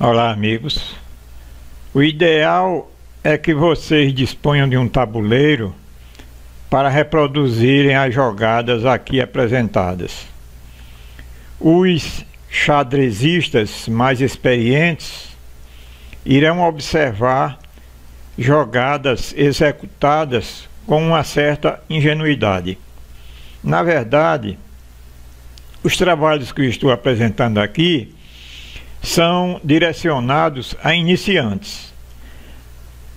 Olá, amigos. O ideal é que vocês disponham de um tabuleiro para reproduzirem as jogadas aqui apresentadas. Os xadrezistas mais experientes irão observar jogadas executadas com uma certa ingenuidade. Na verdade, os trabalhos que eu estou apresentando aqui são direcionados a iniciantes.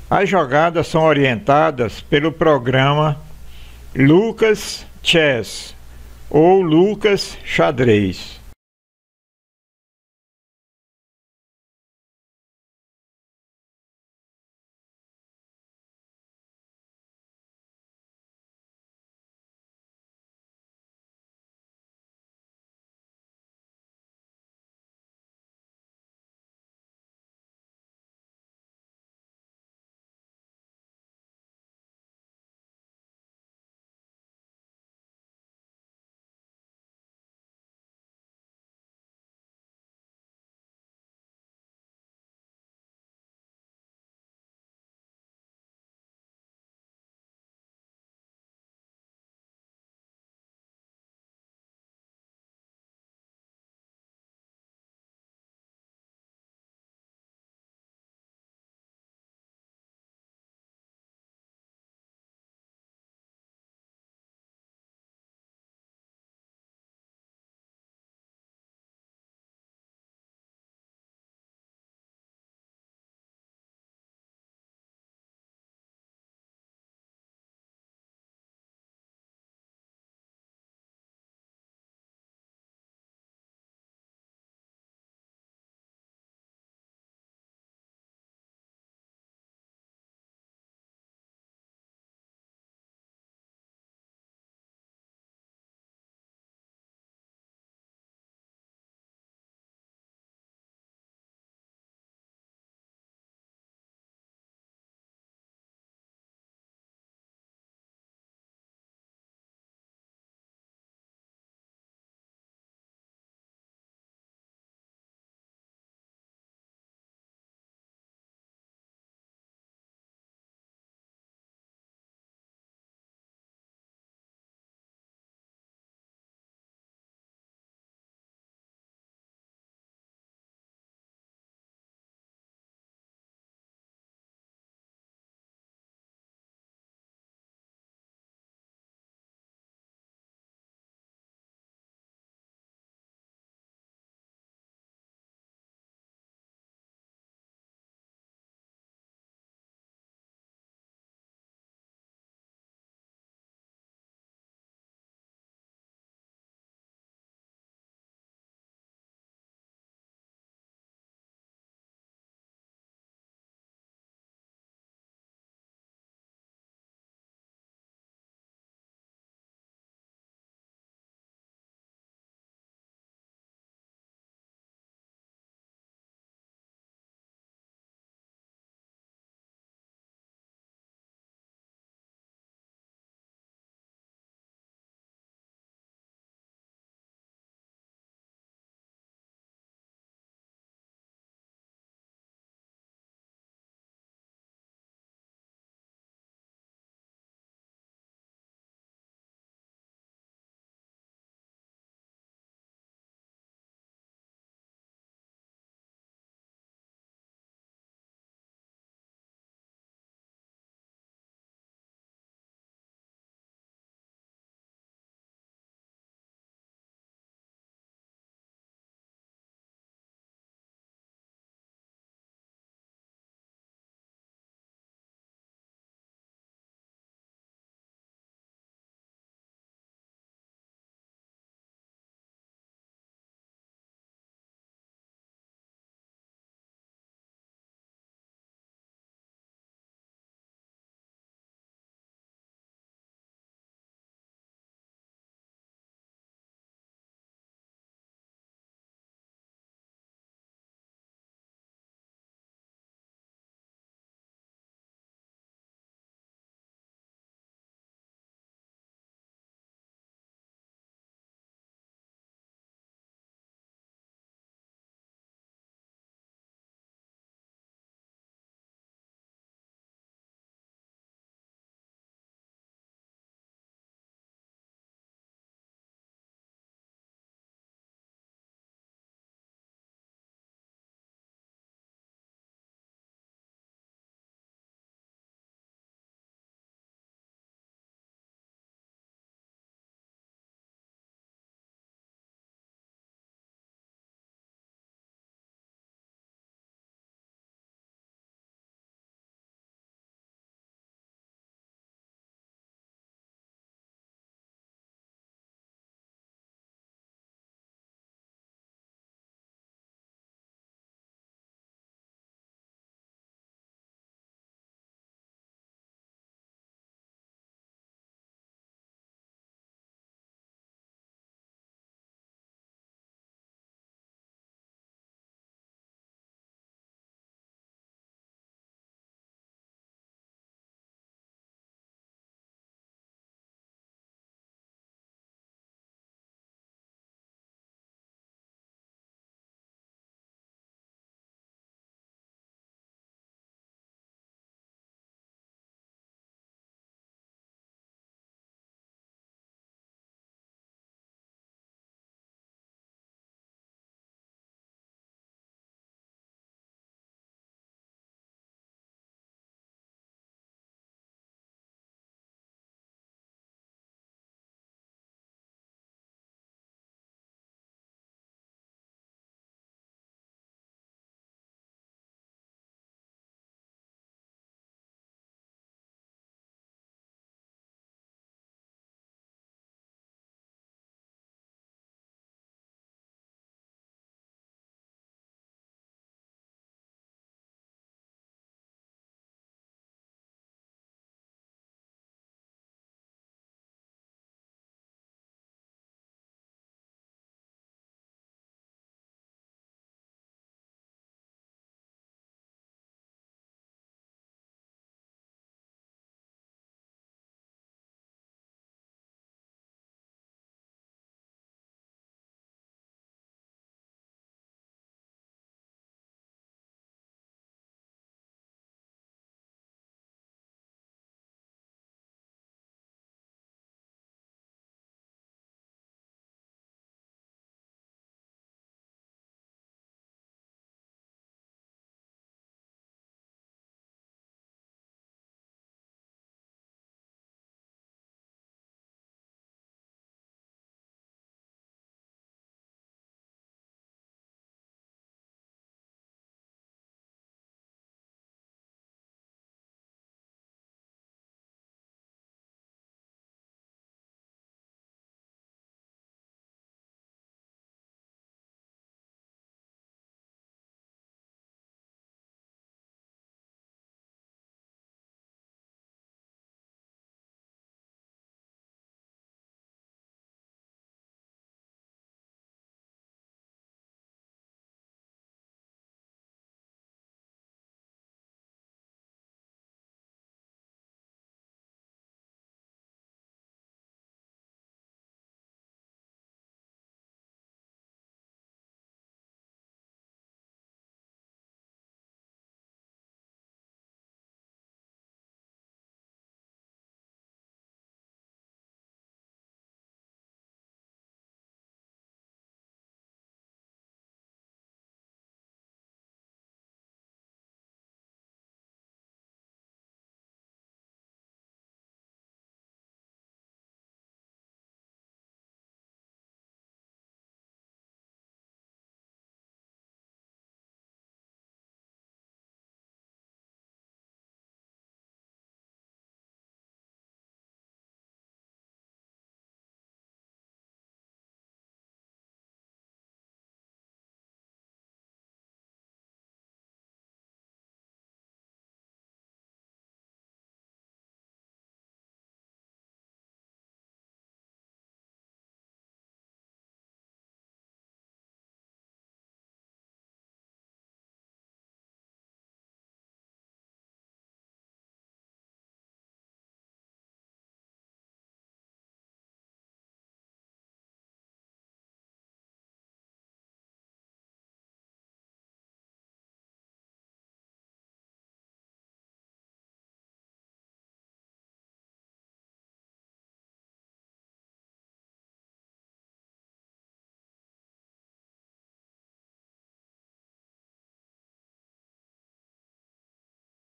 As jogadas são orientadas pelo programa Lucas Chess ou Lucas Xadrez.